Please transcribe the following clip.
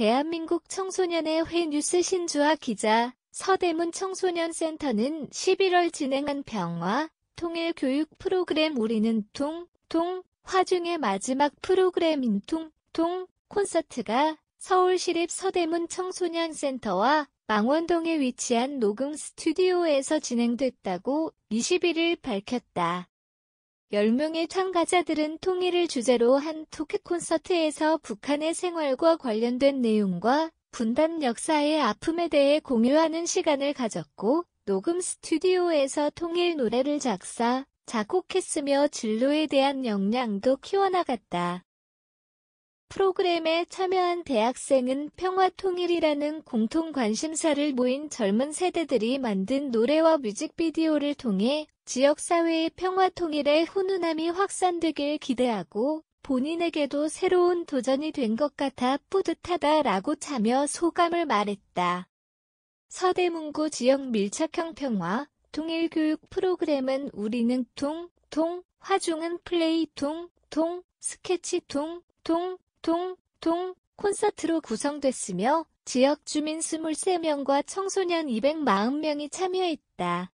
대한민국 청소년의 회 뉴스 신주아 기자, 서대문 청소년센터는 11월 진행한 평화, 통일 교육 프로그램 우리는 통, 통, 화중의 마지막 프로그램인 통, 통, 콘서트가 서울시립 서대문 청소년센터와 망원동에 위치한 녹음 스튜디오에서 진행됐다고 21일 밝혔다. 10명의 참가자들은 통일을 주제로 한 토크 콘서트에서 북한의 생활과 관련된 내용과 분단 역사의 아픔에 대해 공유하는 시간을 가졌고 녹음 스튜디오에서 통일 노래를 작사, 작곡했으며 진로에 대한 역량도 키워나갔다. 프로그램에 참여한 대학생은 평화통일이라는 공통 관심사를 모인 젊은 세대들이 만든 노래와 뮤직비디오를 통해 지역사회의 평화 통일의 훈훈함이 확산되길 기대하고 본인에게도 새로운 도전이 된 것 같아 뿌듯하다라고 자며 소감을 말했다. 서대문구 지역 밀착형 평화 통일 교육 프로그램은 우리는 통, 통, 화중은 플레이 통, 통, 스케치 통, 통, 통, 통, 콘서트로 구성됐으며 지역 주민 23명과 청소년 240명이 참여했다.